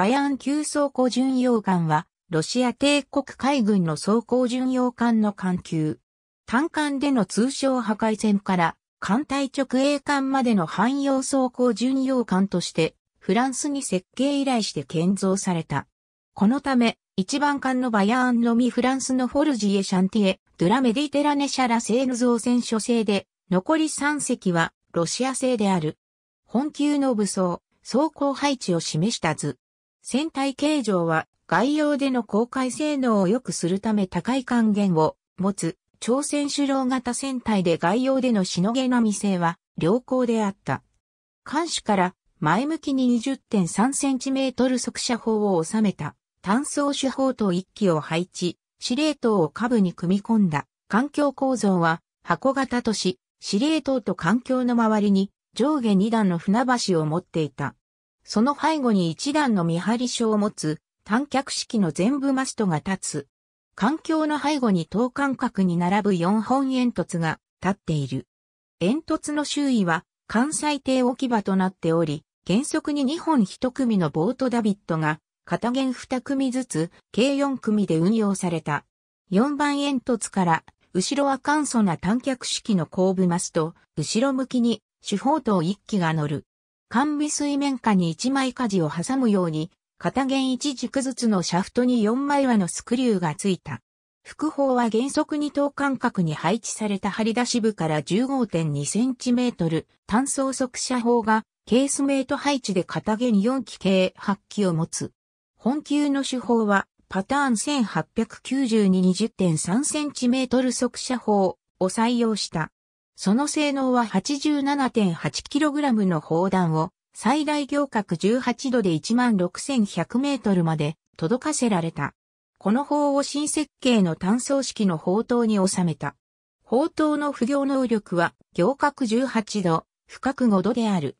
バヤン級装甲巡洋艦は、ロシア帝国海軍の装甲巡洋艦の艦級。単艦での通称破壊戦から、艦隊直営艦までの汎用装甲巡洋艦として、フランスに設計依頼して建造された。このため、一番艦のバヤーンのみフランスのフォルジエシャンティエ、ドゥラメディテラネシャラ製の造船所製で、残り3隻はロシア製である。本級の武装、装甲配置を示した図。船体形状は外洋での航海性能を良くするため高い還元を持つ朝鮮主郎型船体で外洋でのしのげのみ性は良好であった。艦首から前向きに 20.3cm 速射砲を収めた単装手砲と一機を配置、司令塔を下部に組み込んだ環境構造は箱型とし、司令塔と環境の周りに上下2段の船橋を持っていた。その背後に一段の見張り所を持つ単脚式の全部マストが立つ。環境の背後に等間隔に並ぶ4本煙突が立っている。煙突の周囲は関西艇置き場となっており、原則に2本1組のボートダビットが、片弦2組ずつ、計4組で運用された。4番煙突から、後ろは簡素な単脚式の後部マスト、後ろ向きに、主砲塔1機が乗る。完備水面下に1枚舵を挟むように、片弦1軸ずつのシャフトに4枚輪のスクリューがついた。副砲は原則2等間隔に配置された張り出し部から1 5 2トル単装速射砲がケースメイト配置で片弦4機系8機を持つ。本級の手法はパターン 189220.3cm 速射砲を採用した。その性能は 87.8kg の砲弾を最大行角18度で16100メートルまで届かせられた。この砲を新設計の単装式の砲塔に収めた。砲塔の不行能力は行角18度、深く5度である。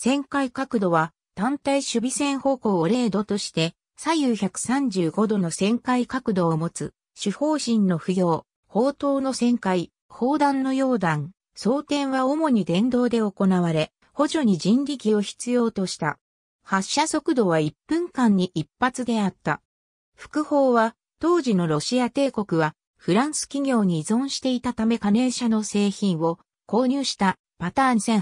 旋回角度は単体守備線方向を0度として左右135度の旋回角度を持つ主砲身の不行、砲塔の旋回、砲弾の溶弾、装填は主に電動で行われ、補助に人力を必要とした。発射速度は1分間に1発であった。副砲は、当時のロシア帝国は、フランス企業に依存していたため加盟社の製品を購入したパターン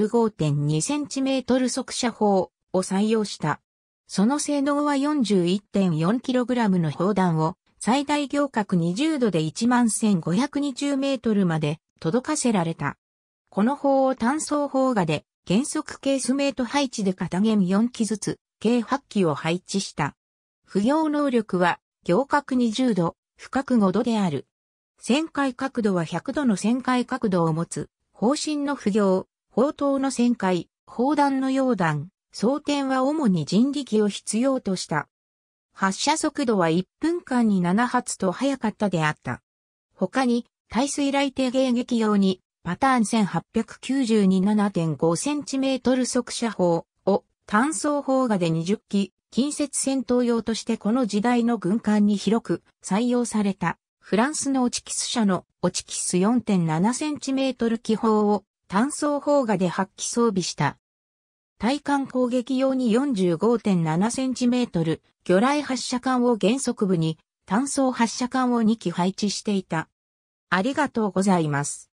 1890-25.2センチメートル速射砲を採用した。その性能は 41.4kg の砲弾を最大行角20度で11,520メートルまで届かせられた。この砲を単装砲画で原則ケースメート配置で片弦4機ずつ、計8機を配置した。不要能力は行角20度、深く5度である。旋回角度は100度の旋回角度を持つ、方針の不行、砲塔の旋回、砲弾の溶弾、装填は主に人力を必要とした。発射速度は1分間に7発と速かったであった。他に、耐水雷艇迎撃用に、パターン 1892.7.5cm 速射砲を単装砲画で20機、近接戦闘用としてこの時代の軍艦に広く採用された。フランスのオチキス社のオチキス 4.7cm 機砲を単装砲画で発揮装備した。対艦攻撃用に 45.7cm 魚雷発射管を原則部に、単装発射管を2機配置していた。ありがとうございます。